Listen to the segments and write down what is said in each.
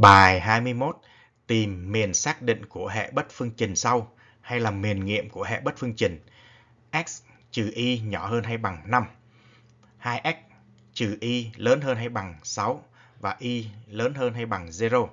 Bài 21 tìm miền xác định của hệ bất phương trình sau hay là miền nghiệm của hệ bất phương trình x trừ y nhỏ hơn hay bằng 5, 2x trừ y lớn hơn hay bằng 6 và y lớn hơn hay bằng 0.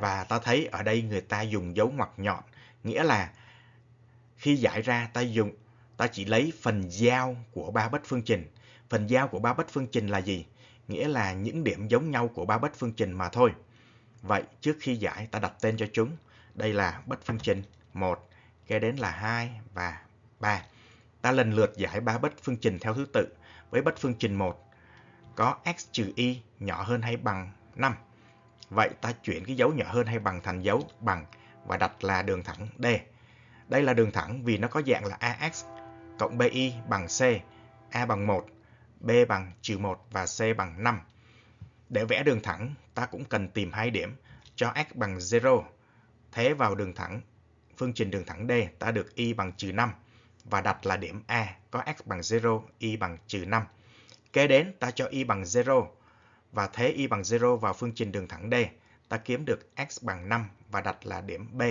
Và ta thấy ở đây người ta dùng dấu ngoặc nhọn, nghĩa là khi giải ra ta dùng ta chỉ lấy phần giao của ba bất phương trình. Phần giao của ba bất phương trình là gì? Nghĩa là những điểm giống nhau của ba bất phương trình mà thôi. Vậy trước khi giải ta đặt tên cho chúng. Đây là bất phương trình 1, kế đến là 2 và 3. Ta lần lượt giải ba bất phương trình theo thứ tự. Với bất phương trình 1 có x trừ y nhỏ hơn hay bằng 5. Vậy ta chuyển cái dấu nhỏ hơn hay bằng thành dấu bằng và đặt là đường thẳng D. Đây là đường thẳng vì nó có dạng là AX cộng BI bằng C, A bằng 1, B bằng trừ 1 và C bằng 5. Để vẽ đường thẳng ta cũng cần tìm hai điểm cho x bằng 0. Thế vào đường thẳng, phương trình đường thẳng D ta được y bằng trừ 5 và đặt là điểm A e có x bằng 0, y bằng trừ 5. Kế đến ta cho y bằng 0 và thế y bằng 0 vào phương trình đường thẳng D. Ta kiếm được x bằng 5 và đặt là điểm B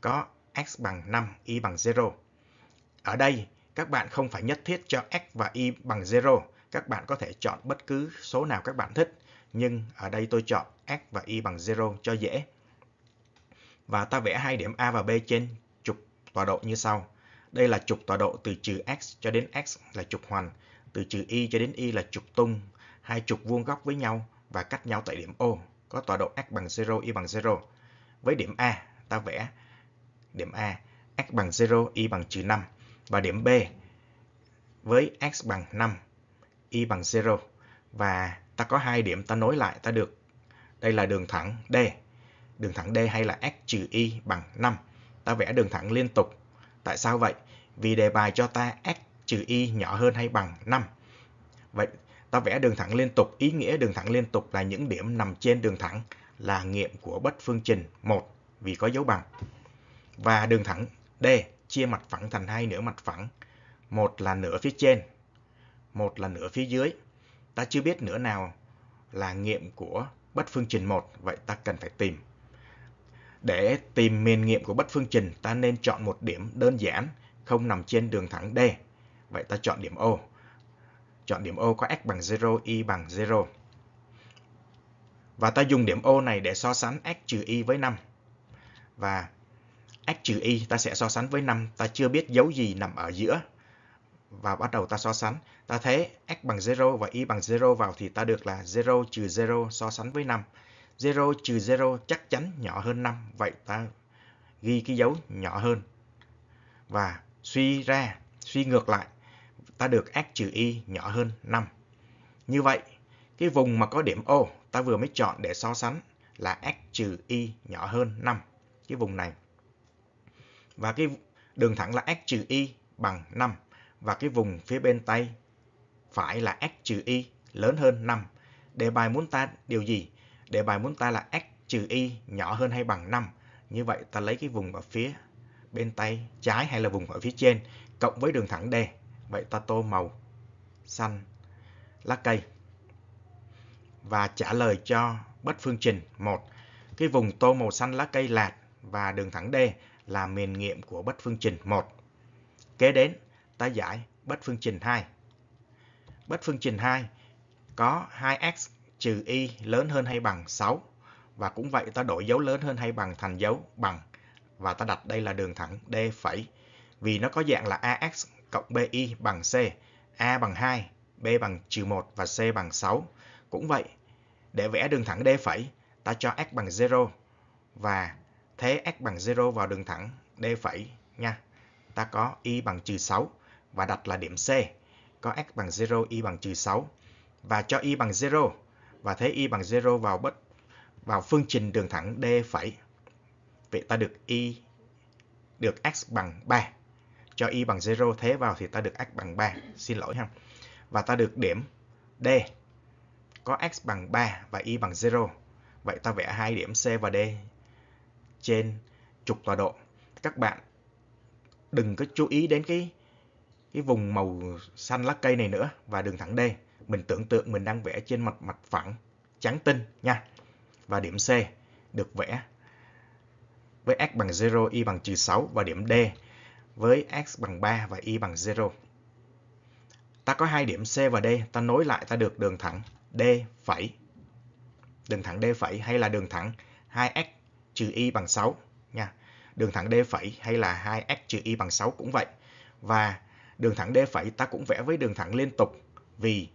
có x bằng 5, y bằng 0. Ở đây, các bạn không phải nhất thiết cho x và y bằng 0. Các bạn có thể chọn bất cứ số nào các bạn thích nhưng ở đây tôi chọn x và y bằng 0 cho dễ. Và ta vẽ hai điểm A và B trên trục tọa độ như sau. Đây là trục tọa độ từ trừ x cho đến x là trục hoành, từ trừ y cho đến y là trục tung, hai trục vuông góc với nhau và cách nhau tại điểm O, có tọa độ x bằng 0, y bằng 0. Với điểm A, ta vẽ điểm A x bằng 0, y bằng trừ 5 và điểm B với x bằng 5, y bằng 0 và ta có hai điểm ta nối lại ta được đây là đường thẳng D đường thẳng D hay là x trừ y bằng 5 ta vẽ đường thẳng liên tục tại sao vậy vì đề bài cho ta x trừ y nhỏ hơn hay bằng 5 vậy ta vẽ đường thẳng liên tục ý nghĩa đường thẳng liên tục là những điểm nằm trên đường thẳng là nghiệm của bất phương trình một vì có dấu bằng và đường thẳng D chia mặt phẳng thành hai nửa mặt phẳng một là nửa phía trên một là nửa phía dưới Ta chưa biết nữa nào là nghiệm của bất phương trình 1, vậy ta cần phải tìm. Để tìm miền nghiệm của bất phương trình, ta nên chọn một điểm đơn giản, không nằm trên đường thẳng D. Vậy ta chọn điểm O. Chọn điểm O có x bằng 0, y bằng 0. Và ta dùng điểm O này để so sánh x trừ y với 5. Và x trừ y ta sẽ so sánh với 5, ta chưa biết dấu gì nằm ở giữa và bắt đầu ta so sánh. Ta thấy x bằng 0 và y bằng 0 vào thì ta được là 0 trừ 0 so sánh với 5. 0 trừ 0 chắc chắn nhỏ hơn 5, vậy ta ghi cái dấu nhỏ hơn. Và suy ra, suy ngược lại, ta được x trừ y nhỏ hơn 5. Như vậy, cái vùng mà có điểm O ta vừa mới chọn để so sánh là x trừ y nhỏ hơn 5, cái vùng này. Và cái đường thẳng là x trừ y bằng 5 và cái vùng phía bên tay phải là x trừ y lớn hơn 5. Đề bài muốn ta điều gì? Đề bài muốn ta là x trừ y nhỏ hơn hay bằng 5. Như vậy ta lấy cái vùng ở phía bên tay trái hay là vùng ở phía trên cộng với đường thẳng D. Vậy ta tô màu xanh lá cây. Và trả lời cho bất phương trình một Cái vùng tô màu xanh lá cây lạt và đường thẳng D là miền nghiệm của bất phương trình 1. Kế đến, ta giải bất phương trình 2. Bất phương trình 2 có 2x trừ y lớn hơn hay bằng 6 và cũng vậy ta đổi dấu lớn hơn hay bằng thành dấu bằng và ta đặt đây là đường thẳng D phẩy vì nó có dạng là AX cộng BY bằng C, A bằng 2, B bằng trừ 1 và C bằng 6. Cũng vậy, để vẽ đường thẳng D phẩy, ta cho x bằng 0 và thế x bằng 0 vào đường thẳng D phẩy nha. Ta có y bằng trừ 6 và đặt là điểm C, có x bằng 0, y bằng trừ 6 và cho y bằng 0 và thế y bằng 0 vào bất vào phương trình đường thẳng D phẩy. Vậy ta được y được x bằng 3. Cho y bằng 0 thế vào thì ta được x bằng 3. Xin lỗi ha. Và ta được điểm D có x bằng 3 và y bằng 0. Vậy ta vẽ hai điểm C và D trên trục tọa độ. Các bạn đừng có chú ý đến cái cái vùng màu xanh lá cây này nữa và đường thẳng D. Mình tưởng tượng mình đang vẽ trên mặt mặt phẳng trắng tinh nha. Và điểm C được vẽ với x bằng 0, y bằng trừ -6 và điểm D với x bằng 3 và y bằng 0. Ta có hai điểm C và D, ta nối lại ta được đường thẳng D phẩy. Đường thẳng D phẩy hay là đường thẳng 2x trừ y bằng 6 nha. Đường thẳng D phẩy hay là 2x trừ y bằng 6 cũng vậy. Và Đường thẳng D phẩy ta cũng vẽ với đường thẳng liên tục vì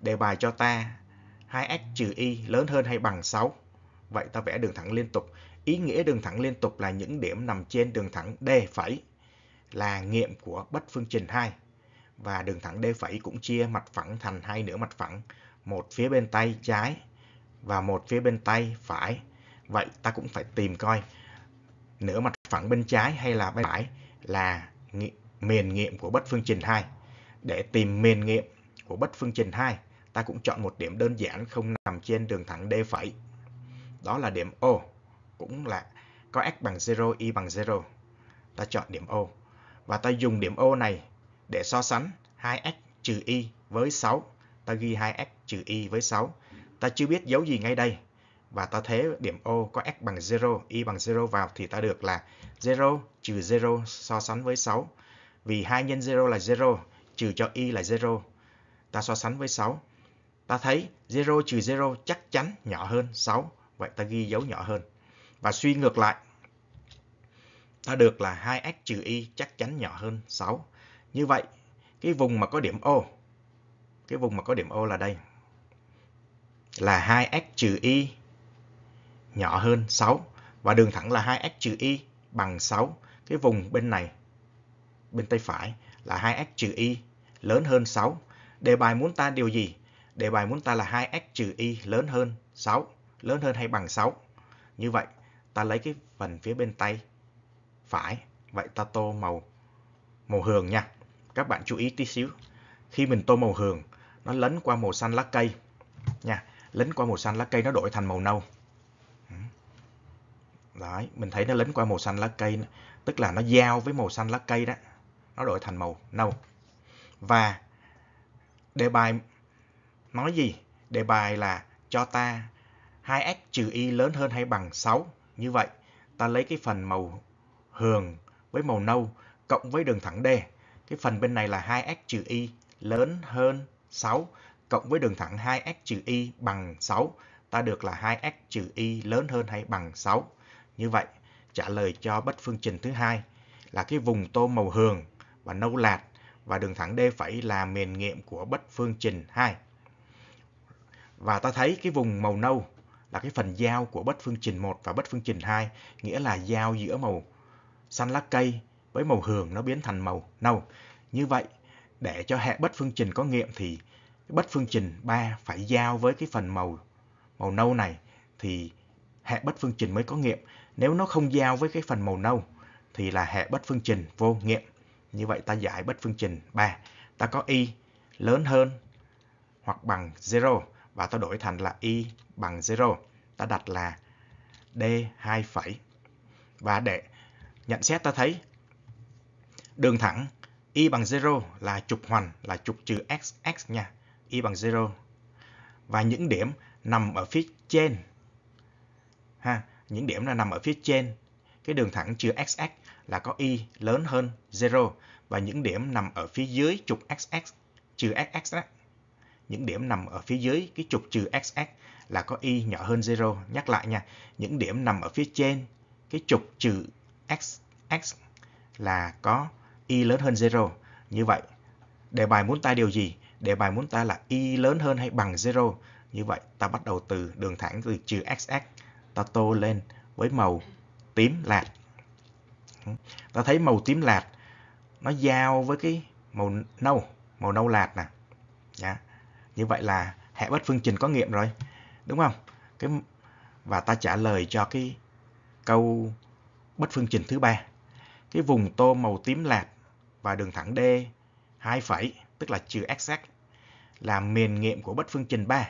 đề bài cho ta 2x trừ y lớn hơn hay bằng 6. Vậy ta vẽ đường thẳng liên tục. Ý nghĩa đường thẳng liên tục là những điểm nằm trên đường thẳng D phẩy là nghiệm của bất phương trình 2. Và đường thẳng D phẩy cũng chia mặt phẳng thành hai nửa mặt phẳng, một phía bên tay trái và một phía bên tay phải. Vậy ta cũng phải tìm coi nửa mặt phẳng bên trái hay là bên phải là mền nghiệm của bất phương trình 2. Để tìm mền nghiệm của bất phương trình 2, ta cũng chọn một điểm đơn giản không nằm trên đường thẳng D phẩy. Đó là điểm O, cũng là có x bằng 0, y bằng 0. Ta chọn điểm O và ta dùng điểm O này để so sánh 2x trừ y với 6. Ta ghi 2x trừ y với 6. Ta chưa biết dấu gì ngay đây và ta thế điểm O có x bằng 0, y bằng 0 vào thì ta được là 0 trừ 0 so sánh với 6 vì 2 nhân 0 là 0, trừ cho y là 0. Ta so sánh với 6. Ta thấy 0 trừ 0 chắc chắn nhỏ hơn 6. Vậy ta ghi dấu nhỏ hơn. Và suy ngược lại. Ta được là 2x trừ y chắc chắn nhỏ hơn 6. Như vậy, cái vùng mà có điểm O, cái vùng mà có điểm O là đây, là 2x trừ y nhỏ hơn 6 và đường thẳng là 2x trừ y bằng 6. Cái vùng bên này bên tay phải là 2x trừ y lớn hơn 6. Đề bài muốn ta điều gì? Đề bài muốn ta là 2x trừ y lớn hơn 6, lớn hơn hay bằng 6. Như vậy, ta lấy cái phần phía bên tay phải. Vậy ta tô màu màu hường nha. Các bạn chú ý tí xíu. Khi mình tô màu hường, nó lấn qua màu xanh lá cây nha. Lấn qua màu xanh lá cây nó đổi thành màu nâu. Đấy, mình thấy nó lấn qua màu xanh lá cây, tức là nó giao với màu xanh lá cây đó nó đổi thành màu nâu. Và đề bài nói gì? Đề bài là cho ta 2x trừ y lớn hơn hay bằng 6. Như vậy, ta lấy cái phần màu hường với màu nâu cộng với đường thẳng D. Cái phần bên này là 2x trừ y lớn hơn 6 cộng với đường thẳng 2x trừ y bằng 6. Ta được là 2x trừ y lớn hơn hay bằng 6. Như vậy, trả lời cho bất phương trình thứ hai là cái vùng tô màu hường và nâu lạt và đường thẳng D phẩy là miền nghiệm của bất phương trình 2. Và ta thấy cái vùng màu nâu là cái phần giao của bất phương trình 1 và bất phương trình 2, nghĩa là giao giữa màu xanh lá cây với màu hường nó biến thành màu nâu. Như vậy, để cho hệ bất phương trình có nghiệm thì bất phương trình 3 phải giao với cái phần màu màu nâu này thì hệ bất phương trình mới có nghiệm. Nếu nó không giao với cái phần màu nâu thì là hệ bất phương trình vô nghiệm. Như vậy ta giải bất phương trình 3. Ta có y lớn hơn hoặc bằng 0 và ta đổi thành là y bằng 0. Ta đặt là d 2 phẩy. Và để nhận xét ta thấy đường thẳng y bằng 0 là trục hoành là trục trừ x x nha, y bằng 0. Và những điểm nằm ở phía trên ha, những điểm là nằm ở phía trên cái đường thẳng trừ xx là có y lớn hơn 0 và những điểm nằm ở phía dưới trục xx trừ xx đó. Những điểm nằm ở phía dưới cái trục trừ xx là có y nhỏ hơn 0. Nhắc lại nha, những điểm nằm ở phía trên cái trục trừ xx là có y lớn hơn 0. Như vậy, đề bài muốn ta điều gì? Đề bài muốn ta là y lớn hơn hay bằng 0. Như vậy, ta bắt đầu từ đường thẳng từ trừ xx, ta tô lên với màu tím lạc ta thấy màu tím lạt nó giao với cái màu nâu màu nâu lạt nè yeah. Dạ. như vậy là hệ bất phương trình có nghiệm rồi đúng không cái và ta trả lời cho cái câu bất phương trình thứ ba cái vùng tô màu tím lạt và đường thẳng d 2 phẩy tức là trừ x là miền nghiệm của bất phương trình 3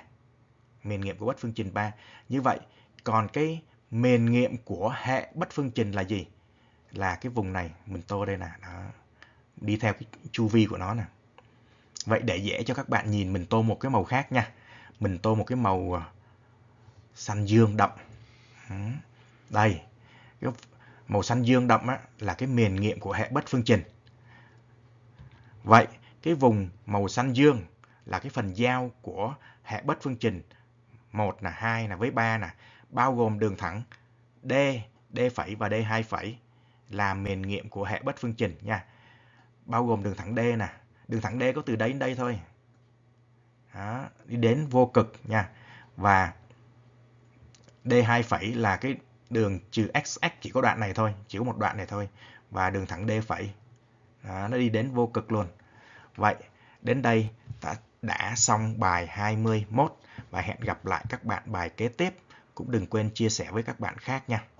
miền nghiệm của bất phương trình 3 như vậy còn cái miền nghiệm của hệ bất phương trình là gì là cái vùng này mình tô đây nè đó đi theo cái chu vi của nó nè vậy để dễ cho các bạn nhìn mình tô một cái màu khác nha mình tô một cái màu ờ, xanh dương đậm đây cái màu xanh dương đậm á, là cái miền nghiệm của hệ bất phương trình vậy cái vùng màu xanh dương là cái phần giao của hệ bất phương trình một là hai là với ba nè bao gồm đường thẳng D, D' phẩy và D2' là miền nghiệm của hệ bất phương trình nha. Bao gồm đường thẳng D nè. Đường thẳng D có từ đây đến đây thôi. Đó, đi đến vô cực nha. Và D2 phẩy là cái đường trừ x x chỉ có đoạn này thôi, chỉ có một đoạn này thôi và đường thẳng D phẩy. Đó, nó đi đến vô cực luôn. Vậy đến đây ta đã xong bài 21 và hẹn gặp lại các bạn bài kế tiếp. Cũng đừng quên chia sẻ với các bạn khác nha.